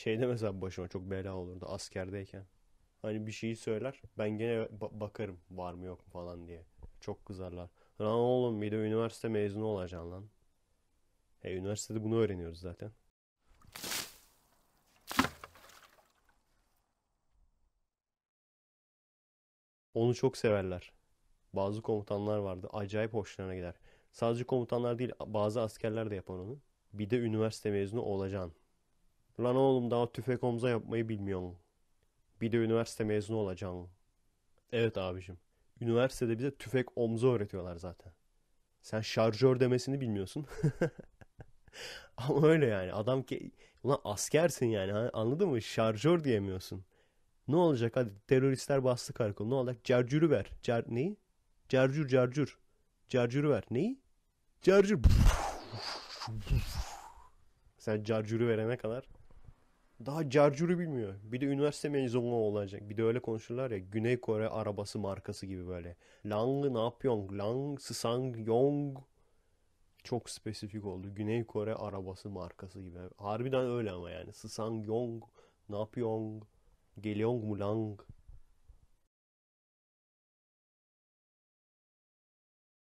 şey demez abi başıma çok bela olurdu askerdeyken. Hani bir şeyi söyler ben gene ba- bakarım var mı yok mu falan diye. Çok kızarlar. Lan oğlum bir de üniversite mezunu olacaksın lan. He üniversitede bunu öğreniyoruz zaten. Onu çok severler. Bazı komutanlar vardı. Acayip hoşlarına gider. Sadece komutanlar değil bazı askerler de yapar onu. Bir de üniversite mezunu olacaksın. Lan oğlum daha tüfek omza yapmayı bilmiyorsun. Bir de üniversite mezunu olacaksın. Evet abicim. Üniversitede bize tüfek omza öğretiyorlar zaten. Sen şarjör demesini bilmiyorsun. Ama öyle yani. Adam ki ulan askersin yani. Anladın mı? Şarjör diyemiyorsun. Ne olacak? Hadi teröristler bastı karakol. Ne olacak? Cercürü ver. Cer neyi? Cercür cercür. Cercürü ver. Neyi? Cercür. Sen cercürü verene kadar daha carcuru bilmiyor. Bir de üniversite mezunu olacak. Bir de öyle konuşurlar ya. Güney Kore arabası markası gibi böyle. Lang ne yapıyorsun? Lang Sang Yong. Çok spesifik oldu. Güney Kore arabası markası gibi. Harbiden öyle ama yani. Sang Yong. Ne yapıyorsun? Geliyor mu lang?